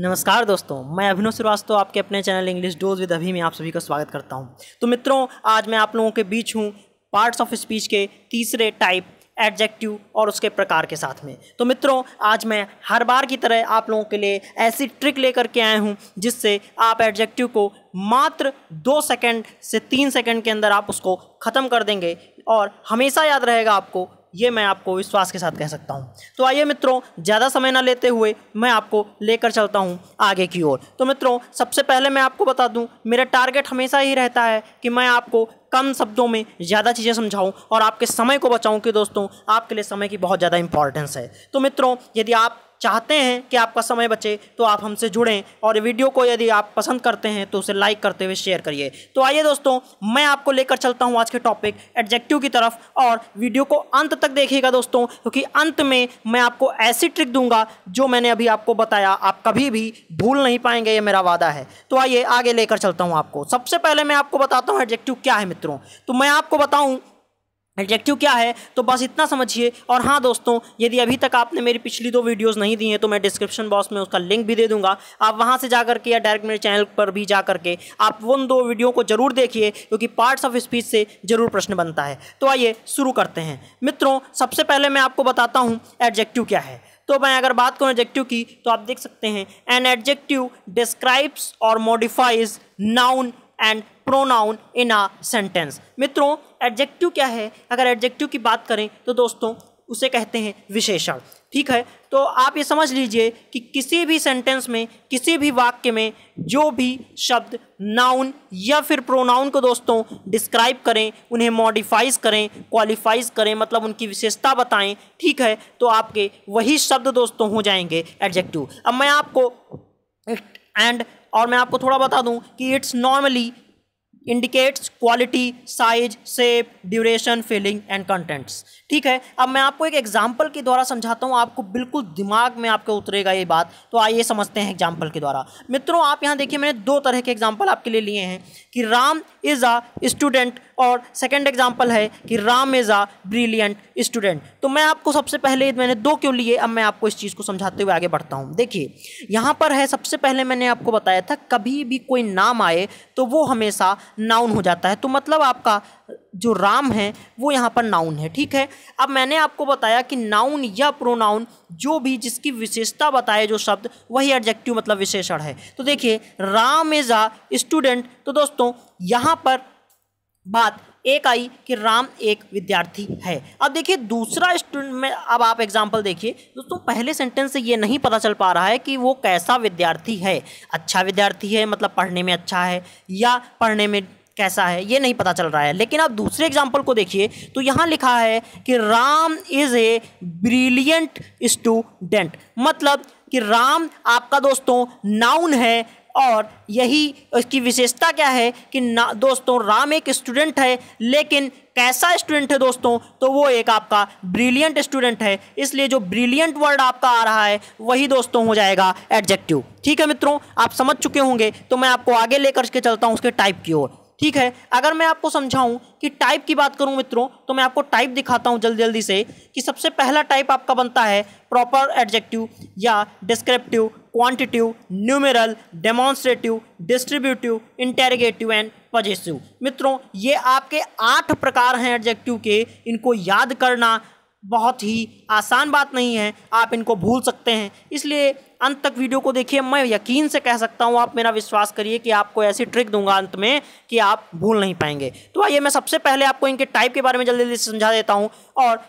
नमस्कार दोस्तों मैं अभिनव श्रीवास्तव आपके अपने चैनल इंग्लिश डोज विद अभी में आप सभी का स्वागत करता हूं तो मित्रों आज मैं आप लोगों के बीच हूं पार्ट्स ऑफ स्पीच के तीसरे टाइप एडजेक्टिव और उसके प्रकार के साथ में तो मित्रों आज मैं हर बार की तरह आप लोगों के लिए ऐसी ट्रिक लेकर के आया हूँ जिससे आप एडजेक्टिव को मात्र दो सेकेंड से तीन सेकेंड के अंदर आप उसको ख़त्म कर देंगे और हमेशा याद रहेगा आपको ये मैं आपको विश्वास के साथ कह सकता हूँ तो आइए मित्रों ज़्यादा समय ना लेते हुए मैं आपको लेकर चलता हूँ आगे की ओर तो मित्रों सबसे पहले मैं आपको बता दूँ मेरा टारगेट हमेशा ही रहता है कि मैं आपको कम शब्दों में ज़्यादा चीज़ें समझाऊं और आपके समय को बचाऊं कि दोस्तों आपके लिए समय की बहुत ज़्यादा इंपॉर्टेंस है तो मित्रों यदि आप चाहते हैं कि आपका समय बचे तो आप हमसे जुड़ें और वीडियो को यदि आप पसंद करते हैं तो उसे लाइक करते हुए शेयर करिए तो आइए दोस्तों मैं आपको लेकर चलता हूँ आज के टॉपिक एडजेक्टिव की तरफ और वीडियो को अंत तक देखिएगा दोस्तों क्योंकि अंत में मैं आपको ऐसी ट्रिक दूंगा जो मैंने अभी आपको बताया आप कभी भी भूल नहीं पाएंगे ये मेरा वादा है तो आइए आगे लेकर चलता हूँ आपको सबसे पहले मैं आपको बताता हूँ एडजेक्टिव क्या है मित्रों तो मैं आपको बताऊँ एडजेक्टिव क्या है तो बस इतना समझिए और हाँ दोस्तों यदि अभी तक आपने मेरी पिछली दो वीडियोस नहीं दी हैं तो मैं डिस्क्रिप्शन बॉक्स में उसका लिंक भी दे दूंगा आप वहाँ से जा के या डायरेक्ट मेरे चैनल पर भी जा करके आप उन दो वीडियो को जरूर देखिए क्योंकि पार्ट्स ऑफ स्पीच से जरूर प्रश्न बनता है तो आइए शुरू करते हैं मित्रों सबसे पहले मैं आपको बताता हूँ एडजेक्टिव क्या है तो मैं अगर बात करूँ एडजेक्टिव की तो आप देख सकते हैं एन एडजेक्टिव डिस्क्राइब्स और modifies noun and pronoun in a sentence मित्रों एडजेक्टिव क्या है अगर एडजेक्टिव की बात करें तो दोस्तों उसे कहते हैं विशेषण ठीक है तो आप ये समझ लीजिए कि किसी भी सेंटेंस में किसी भी वाक्य में जो भी शब्द नाउन या फिर प्रोनाउन को दोस्तों डिस्क्राइब करें उन्हें मॉडिफाइज करें क्वालिफाइज करें मतलब उनकी विशेषता बताएं ठीक है तो आपके वही शब्द दोस्तों हो जाएंगे एडजेक्टिव अब मैं आपको एंड और मैं आपको थोड़ा बता दूं कि it's normally indicates quality size shape duration feeling and contents ठीक है अब मैं आपको एक एग्जाम्पल के द्वारा समझाता हूँ आपको बिल्कुल दिमाग में आपके उतरेगा ये बात तो आइए समझते हैं एग्जाम्पल के द्वारा मित्रों आप यहाँ देखिए मैंने दो तरह के एग्जाम्पल आपके लिए लिए हैं कि राम इज़ अ स्टूडेंट और सेकेंड एग्जाम्पल है कि Ram is a brilliant student तो मैं आपको सबसे पहले मैंने दो क्यों लिए अब मैं आपको इस चीज़ को समझाते हुए आगे बढ़ता हूँ देखिए यहाँ पर है सबसे पहले मैंने आपको बताया था कभी भी कोई नाम आए तो वो हमेशा नाउन हो जाता है तो मतलब आपका जो राम है वो यहाँ पर नाउन है ठीक है अब मैंने आपको बताया कि नाउन या प्रोनाउन जो भी जिसकी विशेषता बताए जो शब्द वही एडजेक्टिव मतलब विशेषण है तो देखिए राम इज़ आ स्टूडेंट तो दोस्तों यहाँ पर बात एक आई कि राम एक विद्यार्थी है अब देखिए दूसरा स्टूडेंट में अब आप एग्जांपल देखिए दोस्तों पहले सेंटेंस से ये नहीं पता चल पा रहा है कि वो कैसा विद्यार्थी है अच्छा विद्यार्थी है मतलब पढ़ने में अच्छा है या पढ़ने में कैसा है ये नहीं पता चल रहा है लेकिन आप दूसरे एग्जाम्पल को देखिए तो यहाँ लिखा है कि Ram is a brilliant student मतलब कि राम आपका दोस्तों नाउन है और यही इसकी विशेषता क्या है कि ना दोस्तों राम एक स्टूडेंट है लेकिन कैसा स्टूडेंट है दोस्तों तो वो एक आपका ब्रिलियंट स्टूडेंट है इसलिए जो ब्रिलियंट वर्ड आपका आ रहा है वही दोस्तों हो जाएगा एडजेक्टिव ठीक है मित्रों आप समझ चुके होंगे तो मैं आपको आगे लेकर के चलता हूँ उसके टाइप की ओर ठीक है अगर मैं आपको समझाऊं कि टाइप की बात करूं मित्रों तो मैं आपको टाइप दिखाता हूं जल्दी जल्दी से कि सबसे पहला टाइप आपका बनता है प्रॉपर एडजेक्टिव या descriptive quantitative numeral demonstrative distributive interrogative and possessive मित्रों ये आपके आठ प्रकार हैं एडजेक्टिव के इनको याद करना बहुत ही आसान बात नहीं है आप इनको भूल सकते हैं इसलिए अंत तक वीडियो को देखिए मैं यकीन से कह सकता हूँ आप मेरा विश्वास करिए कि आपको ऐसी ट्रिक दूंगा अंत में कि आप भूल नहीं पाएंगे तो आइए मैं सबसे पहले आपको इनके टाइप के बारे में जल्दी जल्दी समझा देता हूँ और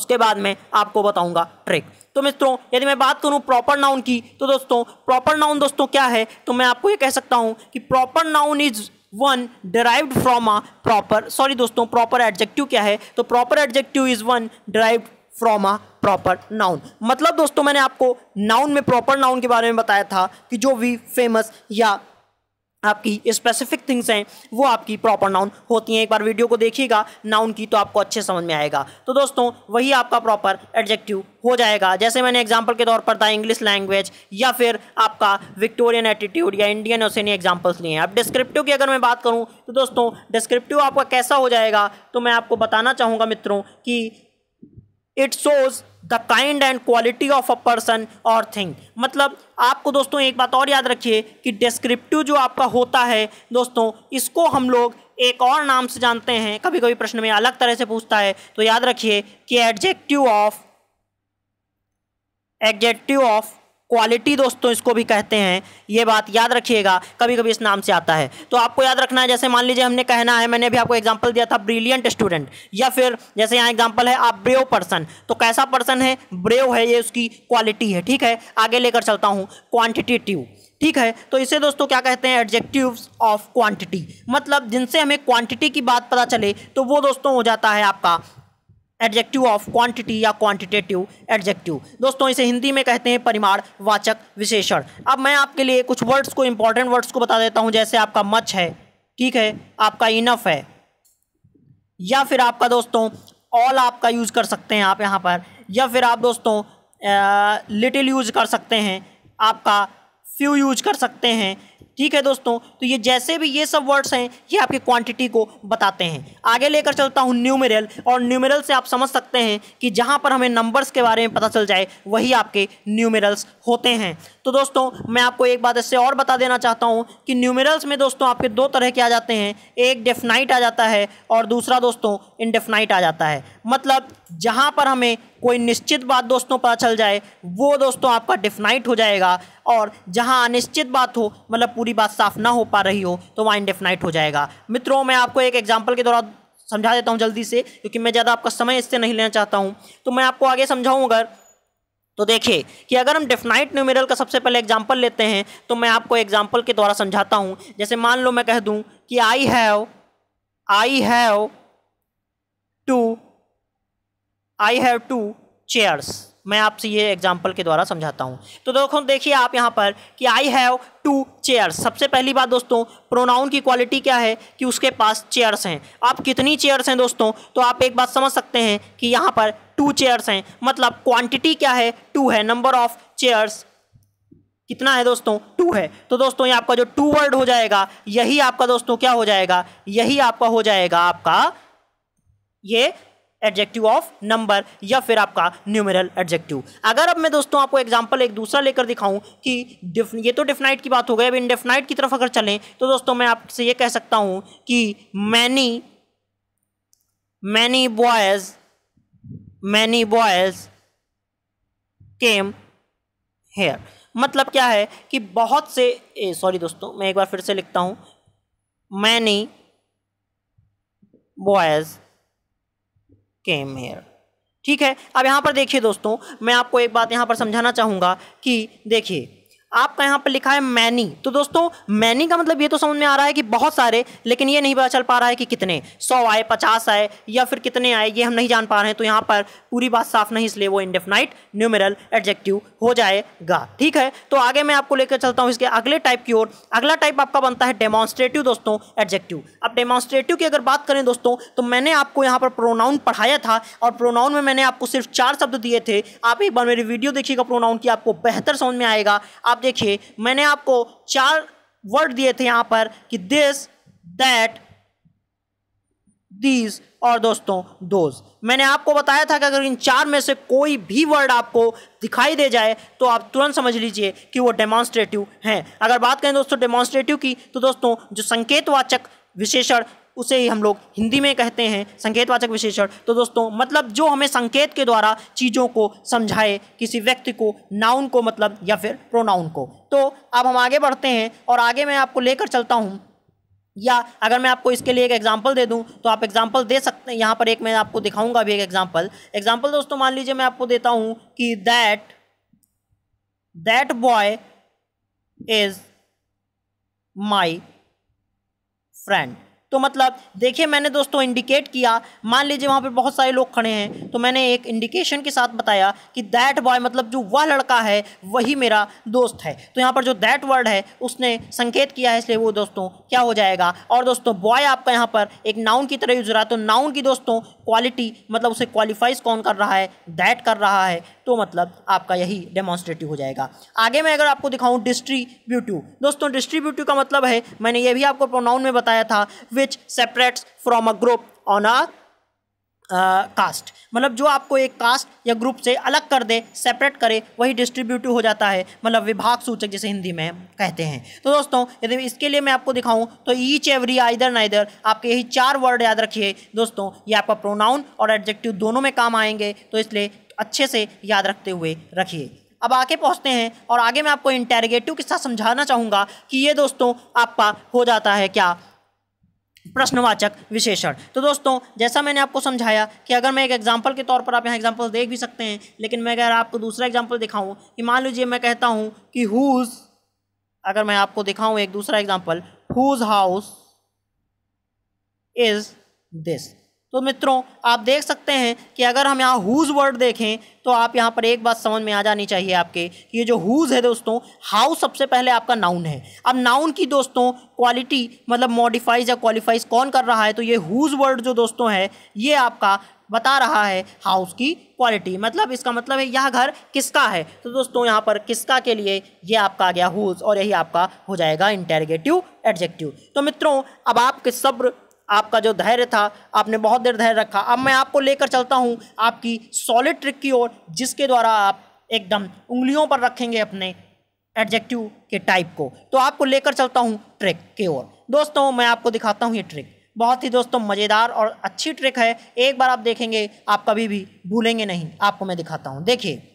उसके बाद में आपको बताऊंगा ट्रिक तो मित्रों यदि मैं बात करूं प्रॉपर नाउन की तो दोस्तों प्रॉपर नाउन दोस्तों क्या है तो मैं आपको ये कह सकता हूं कि proper noun is one derived from a proper sorry दोस्तों प्रॉपर एडजेक्टिव क्या है तो proper adjective is one derived from a proper noun मतलब दोस्तों मैंने आपको नाउन में प्रॉपर नाउन के बारे में बताया था कि जो भी फेमस या आपकी स्पेसिफिक थिंग्स हैं वो आपकी प्रॉपर नाउन होती हैं एक बार वीडियो को देखिएगा नाउन की तो आपको अच्छे समझ में आएगा तो दोस्तों वही आपका प्रॉपर एडजेक्टिव हो जाएगा जैसे मैंने एग्जांपल के तौर पर था इंग्लिश लैंग्वेज या फिर आपका विक्टोरियन एटीट्यूड या इंडियन ओसे एग्जाम्पल्स लिए हैं अब डिस्क्रिप्टिव की अगर मैं बात करूँ तो दोस्तों डिस्क्रिप्टिव आपका कैसा हो जाएगा तो मैं आपको बताना चाहूँगा मित्रों कि it shows the kind and quality of a person और थिंग मतलब आपको दोस्तों एक बात और याद रखिए कि डिस्क्रिप्टिव जो आपका होता है दोस्तों इसको हम लोग एक और नाम से जानते हैं कभी कभी प्रश्न में अलग तरह से पूछता है तो याद रखिए कि adjective of adjective of quality दोस्तों इसको भी कहते हैं ये बात याद रखिएगा कभी कभी इस नाम से आता है तो आपको याद रखना है जैसे मान लीजिए हमने कहना है मैंने भी आपको एग्जाम्पल दिया था ब्रिलियंट स्टूडेंट या फिर जैसे यहाँ एग्जाम्पल है आप ब्रेव पर्सन तो कैसा पर्सन है ब्रेव है ये उसकी क्वालिटी है ठीक है आगे लेकर चलता हूँ क्वान्टिटेटिव ठीक है तो इसे दोस्तों क्या कहते हैं एडजेक्टिव ऑफ क्वांटिटी मतलब जिनसे हमें क्वांटिटी की बात पता चले तो वो दोस्तों हो जाता है आपका एडजेक्टिव ऑफ क्वांटिटी या क्वांटिटेटिव एडजेक्टिव दोस्तों इसे हिंदी में कहते हैं परिमाण वाचक विशेषण अब मैं आपके लिए कुछ वर्ड्स को इंपॉर्टेंट वर्ड्स को बता देता हूँ जैसे आपका मच है ठीक है आपका इनफ है या फिर आपका दोस्तों ऑल आपका यूज़ कर सकते हैं आप यहाँ पर या फिर आप दोस्तों लिटिल यूज कर सकते हैं आपका फ्यू यूज कर सकते हैं ठीक है दोस्तों तो ये जैसे भी ये सब वर्ड्स हैं ये आपकी क्वांटिटी को बताते हैं आगे लेकर चलता हूँ न्यूमेरल और न्यूमेरल से आप समझ सकते हैं कि जहाँ पर हमें नंबर्स के बारे में पता चल जाए वही आपके न्यूमेरल्स होते हैं तो दोस्तों मैं आपको एक बात इससे और बता देना चाहता हूँ कि न्यूमेरल्स में दोस्तों आपके दो तरह के आ जाते हैं एक डेफनाइट आ जाता है और दूसरा दोस्तों इनडेफनाइट आ जाता है मतलब जहाँ पर हमें कोई निश्चित बात दोस्तों पता चल जाए वो दोस्तों आपका डिफनाइट हो जाएगा और जहाँ अनिश्चित बात हो मतलब पूरी बात साफ ना हो पा रही हो तो वहाँ इनडेफिनाइट हो जाएगा मित्रों मैं आपको एक एग्जाम्पल के द्वारा समझा देता हूँ जल्दी से क्योंकि मैं ज़्यादा आपका समय इससे नहीं लेना चाहता हूँ तो मैं आपको आगे समझाऊँ अगर तो देखिए कि अगर हम डेफिनाइट न्यूमेरल का सबसे पहले एग्जाम्पल लेते हैं तो मैं आपको एग्जाम्पल के द्वारा समझाता हूँ जैसे मान लो मैं कह दूँ कि I have I have two I have two chairs मैं आपसे ये एग्जाम्पल के द्वारा समझाता हूँ तो दोस्तों देखिए आप यहाँ पर कि आई हैव टू चेयर्स सबसे पहली बात दोस्तों प्रोनाउन की क्वालिटी क्या है कि उसके पास चेयर्स हैं आप कितनी चेयर्स हैं दोस्तों तो आप एक बात समझ सकते हैं कि यहाँ पर टू चेयर्स हैं मतलब क्वांटिटी क्या है टू है नंबर ऑफ चेयर्स कितना है दोस्तों टू है तो दोस्तों ये आपका जो टू वर्ड हो जाएगा यही आपका दोस्तों क्या हो जाएगा यही आपका हो जाएगा आपका ये एडजेक्टिव ऑफ नंबर या फिर आपका न्यूमेरल एडजेक्टिव अगर अब मैं दोस्तों आपको एग्जाम्पल एक दूसरा लेकर दिखाऊं कि ये तो डिफनाइट की बात हो गई अब इनडेफिनाइट की तरफ अगर चलें तो दोस्तों मैं आपसे ये कह सकता हूं कि many many boys many boys came here मतलब क्या है कि बहुत से सॉरी दोस्तों मैं एक बार फिर से लिखता हूँ मैनी बॉयज़ केम हेयर ठीक है अब यहाँ पर देखिए दोस्तों मैं आपको एक बात यहाँ पर समझाना चाहूँगा कि देखिए आपका यहाँ पर लिखा है मैनी तो दोस्तों मैनी का मतलब ये तो समझ में आ रहा है कि बहुत सारे लेकिन ये नहीं पता चल पा रहा है कि कितने सौ आए पचास आए या फिर कितने आए ये हम नहीं जान पा रहे हैं तो यहाँ पर पूरी बात साफ नहीं इसलिए वो इंडेफिनाइट न्यूमेरल एडजेक्टिव हो जाएगा ठीक है तो आगे मैं आपको लेकर चलता हूँ इसके अगले टाइप की ओर अगला टाइप आपका बनता है डेमॉन्स्ट्रेटिव दोस्तों एडजेक्टिव अब डेमॉन्स्ट्रेटिव की अगर बात करें दोस्तों तो मैंने आपको यहाँ पर प्रोनाउन पढ़ाया था और प्रोनाउन में मैंने आपको सिर्फ चार शब्द दिए थे आप एक बार मेरी वीडियो देखिएगा प्रोनाउन की आपको बेहतर समझ में आएगा आप देखिए मैंने आपको चार वर्ड दिए थे यहाँ पर कि दिस दैट दीज और दोस्तों दोज मैंने आपको बताया था कि अगर इन चार में से कोई भी वर्ड आपको दिखाई दे जाए तो आप तुरंत समझ लीजिए कि वो डेमॉन्स्ट्रेटिव हैं अगर बात करें दोस्तों डेमॉन्स्ट्रेटिव की तो दोस्तों जो संकेतवाचक विशेषण उसे ही हम लोग हिंदी में कहते हैं संकेतवाचक विशेषण तो दोस्तों मतलब जो हमें संकेत के द्वारा चीज़ों को समझाए किसी व्यक्ति को नाउन को मतलब या फिर प्रोनाउन को तो अब हम आगे बढ़ते हैं और आगे मैं आपको लेकर चलता हूँ या अगर मैं आपको इसके लिए एक एग्जांपल दे दूं तो आप एग्जांपल दे सकते हैं यहाँ पर एक मैं आपको दिखाऊंगा भी एक एग्जांपल एग्जांपल दोस्तों मान लीजिए मैं आपको देता हूँ कि that that boy is my friend तो मतलब देखिए मैंने दोस्तों इंडिकेट किया मान लीजिए वहाँ पर बहुत सारे लोग खड़े हैं तो मैंने एक इंडिकेशन के साथ बताया कि दैट बॉय मतलब जो वह लड़का है वही मेरा दोस्त है तो यहाँ पर जो दैट वर्ड है उसने संकेत किया है इसलिए वो दोस्तों क्या हो जाएगा और दोस्तों बॉय आपका यहाँ पर एक नाउन की तरह यूज रहा है तो नाउन की दोस्तों क्वालिटी मतलब उसे क्वालिफाइज कौन कर रहा है दैट कर रहा है तो मतलब आपका यही डेमॉन्स्ट्रेटिव हो जाएगा आगे मैं अगर आपको दिखाऊं डिस्ट्रीब्यूटिव दोस्तों डिस्ट्रीब्यूटिव का मतलब है मैंने ये भी आपको प्रोनाउन में बताया था which separates from a group on a caste uh, मतलब जो आपको एक कास्ट या ग्रुप से अलग कर दे सेपरेट करे वही डिस्ट्रीब्यूटिव हो जाता है मतलब विभाग सूचक जैसे हिंदी में कहते हैं तो दोस्तों यदि इसके लिए मैं आपको दिखाऊं तो ईच एवरी आइदर नाइदर आपके यही चार वर्ड याद रखिए दोस्तों ये आपका प्रोनाउन और एडजेक्टिव दोनों में काम आएंगे तो इसलिए अच्छे से याद रखते हुए रखिए अब आगे पहुँचते हैं और आगे मैं आपको इंटेरिगेटिव के साथ समझाना चाहूँगा कि ये दोस्तों आपका हो जाता है क्या प्रश्नवाचक विशेषण तो दोस्तों जैसा मैंने आपको समझाया कि अगर मैं एक एग्जाम्पल के तौर पर आप यहाँ एग्जाम्पल देख भी सकते हैं लेकिन मैं अगर आपको दूसरा एग्जाम्पल दिखाऊँ कि मान लीजिए मैं कहता हूँ कि हुज़ अगर मैं आपको दिखाऊँ एक दूसरा example whose house is this तो मित्रों आप देख सकते हैं कि अगर हम यहाँ हुज़ वर्ड देखें तो आप यहाँ पर एक बात समझ में आ जानी चाहिए आपके कि ये जो हुज़ है दोस्तों हाउ सबसे पहले आपका नाउन है अब नाउन की दोस्तों क्वालिटी मतलब मॉडिफाइज या क्वालिफाइज कौन कर रहा है तो ये हुज़ वर्ड जो दोस्तों है ये आपका बता रहा है हाउस की क्वालिटी मतलब इसका मतलब है यह घर किसका है तो दोस्तों यहाँ पर किसका के लिए ये आपका आ गया हुज और यही आपका हो जाएगा इंटेरगेटिव एडजेक्टिव तो मित्रों अब आपके सब्र आपका जो धैर्य था आपने बहुत देर धैर्य रखा अब मैं आपको लेकर चलता हूँ आपकी सॉलिड ट्रिक की ओर जिसके द्वारा आप एकदम उंगलियों पर रखेंगे अपने एडजेक्टिव के टाइप को तो आपको लेकर चलता हूँ ट्रिक की ओर दोस्तों मैं आपको दिखाता हूँ ये ट्रिक बहुत ही दोस्तों मज़ेदार और अच्छी ट्रिक है एक बार आप देखेंगे आप कभी भी भूलेंगे नहीं आपको मैं दिखाता हूँ देखिए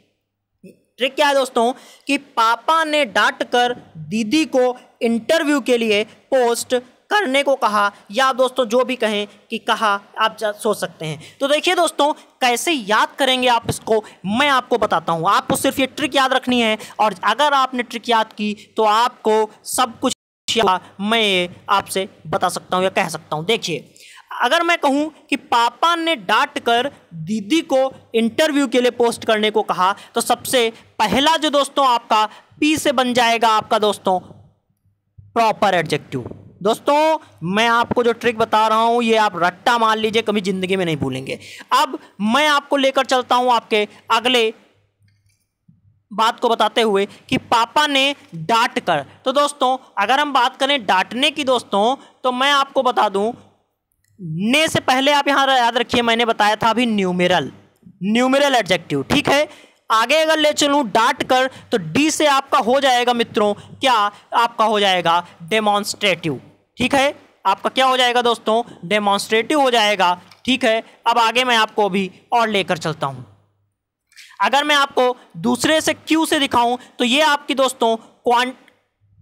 ट्रिक क्या है दोस्तों कि पापा ने डांट कर दीदी को इंटरव्यू के लिए पोस्ट करने को कहा या दोस्तों जो भी कहें कि कहा आप सोच सकते हैं तो देखिए दोस्तों कैसे याद करेंगे आप इसको मैं आपको बताता हूँ आपको सिर्फ ये ट्रिक याद रखनी है और अगर आपने ट्रिक याद की तो आपको सब कुछ मैं आपसे बता सकता हूँ या कह सकता हूँ देखिए अगर मैं कहूँ कि पापा ने डांट कर दीदी को इंटरव्यू के लिए पोस्ट करने को कहा तो सबसे पहला जो दोस्तों आपका पी से बन जाएगा आपका दोस्तों प्रॉपर एडजेक्टिव दोस्तों मैं आपको जो ट्रिक बता रहा हूँ ये आप रट्टा मान लीजिए कभी ज़िंदगी में नहीं भूलेंगे अब मैं आपको लेकर चलता हूँ आपके अगले बात को बताते हुए कि पापा ने डांट कर तो दोस्तों अगर हम बात करें डांटने की दोस्तों तो मैं आपको बता दूं ने से पहले आप यहाँ याद रखिए मैंने बताया था अभी न्यूमेरल न्यूमेरल एडजेक्टिव ठीक है आगे अगर ले चलूँ डांट कर तो डी से आपका हो जाएगा मित्रों क्या आपका हो जाएगा डेमॉन्स्ट्रेटिव ठीक है आपका क्या हो जाएगा दोस्तों डेमॉन्स्ट्रेटिव हो जाएगा ठीक है अब आगे मैं आपको अभी और लेकर चलता हूँ अगर मैं आपको दूसरे से क्यू से दिखाऊं तो ये आपकी दोस्तों क्वांट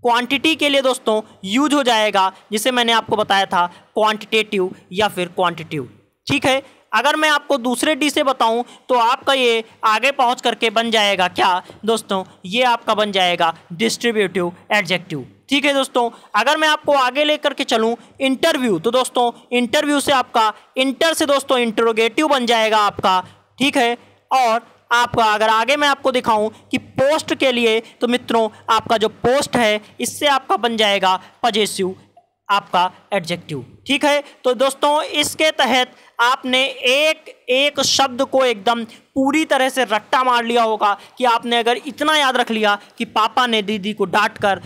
क्वांटिटी के लिए दोस्तों यूज हो जाएगा जिसे मैंने आपको बताया था क्वांटिटेटिव या फिर क्वांटिटिव ठीक है अगर मैं आपको दूसरे डी से बताऊं तो आपका ये आगे पहुंच करके बन जाएगा क्या दोस्तों ये आपका बन जाएगा डिस्ट्रीब्यूटिव एडजेक्टिव ठीक है दोस्तों अगर मैं आपको आगे लेकर के चलूँ इंटरव्यू तो दोस्तों इंटरव्यू से आपका इंटर से दोस्तों इंटरोगेटिव बन जाएगा आपका ठीक है और आपका अगर आगे मैं आपको दिखाऊं कि पोस्ट के लिए तो मित्रों आपका जो पोस्ट है इससे आपका बन जाएगा पजेसिव आपका एडजेक्टिव ठीक है तो दोस्तों इसके तहत आपने एक एक शब्द को एकदम पूरी तरह से रट्टा मार लिया होगा कि आपने अगर इतना याद रख लिया कि पापा ने दीदी को डांट कर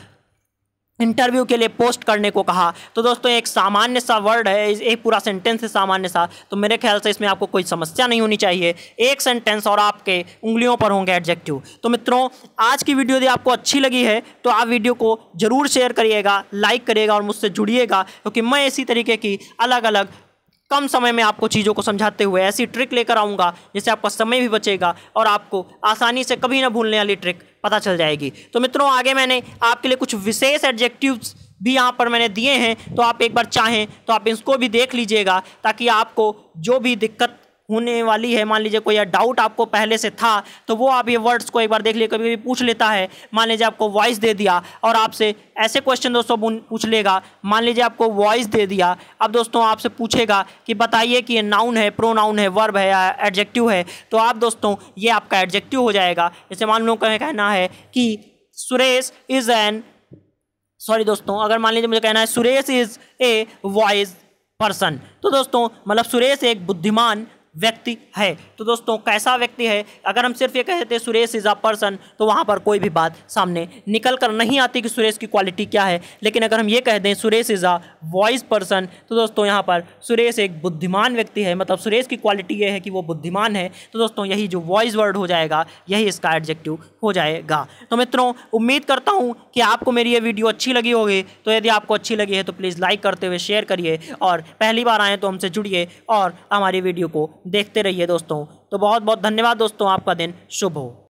इंटरव्यू के लिए पोस्ट करने को कहा तो दोस्तों एक सामान्य सा वर्ड है एक पूरा सेंटेंस है सामान्य सा तो मेरे ख्याल से इसमें आपको कोई समस्या नहीं होनी चाहिए एक सेंटेंस और आपके उंगलियों पर होंगे एडजेक्टिव तो मित्रों आज की वीडियो यदि आपको अच्छी लगी है तो आप वीडियो को ज़रूर शेयर करिएगा लाइक करिएगा और मुझसे जुड़िएगा क्योंकि मैं इसी तरीके की अलग अलग कम समय में आपको चीज़ों को समझाते हुए ऐसी ट्रिक लेकर आऊँगा जिससे आपका समय भी बचेगा और आपको आसानी से कभी ना भूलने वाली ट्रिक पता चल जाएगी तो मित्रों आगे मैंने आपके लिए कुछ विशेष एडजेक्टिव्स भी यहाँ पर मैंने दिए हैं तो आप एक बार चाहें तो आप इसको भी देख लीजिएगा ताकि आपको जो भी दिक्कत होने वाली है मान लीजिए कोई डाउट आपको पहले से था तो वो आप ये वर्ड्स को एक बार देख लिए कभी कभी पूछ लेता है मान लीजिए आपको वॉइस दे दिया और आपसे ऐसे क्वेश्चन दोस्तों पूछ लेगा मान लीजिए आपको वॉइस दे दिया अब दोस्तों आपसे पूछेगा कि बताइए कि ये नाउन है नाउन है वर्ब है या एडजेक्टिव है तो आप दोस्तों ये आपका एडजेक्टिव हो जाएगा जैसे मान लो कहना है कि सुरेश इज़ एन सॉरी दोस्तों अगर मान लीजिए मुझे कहना है Suresh is a vice person तो दोस्तों मतलब सुरेश एक बुद्धिमान व्यक्ति है तो दोस्तों कैसा व्यक्ति है अगर हम सिर्फ ये कह देते सुरेश इज़ अ पर्सन तो वहाँ पर कोई भी बात सामने निकल कर नहीं आती कि सुरेश की क्वालिटी क्या है लेकिन अगर हम ये कह दें Suresh is a vice person तो दोस्तों यहाँ पर सुरेश एक बुद्धिमान व्यक्ति है मतलब सुरेश की क्वालिटी ये है कि वो बुद्धिमान है तो दोस्तों यही जो वॉइस वर्ड हो जाएगा यही इसका एडजेक्टिव हो जाएगा तो मित्रों उम्मीद करता हूँ कि आपको मेरी ये वीडियो अच्छी लगी होगी तो यदि आपको अच्छी लगी है तो प्लीज़ लाइक करते हुए शेयर करिए और पहली बार आएँ तो हमसे जुड़िए और हमारी वीडियो को देखते रहिए दोस्तों तो बहुत बहुत धन्यवाद दोस्तों आपका दिन शुभ हो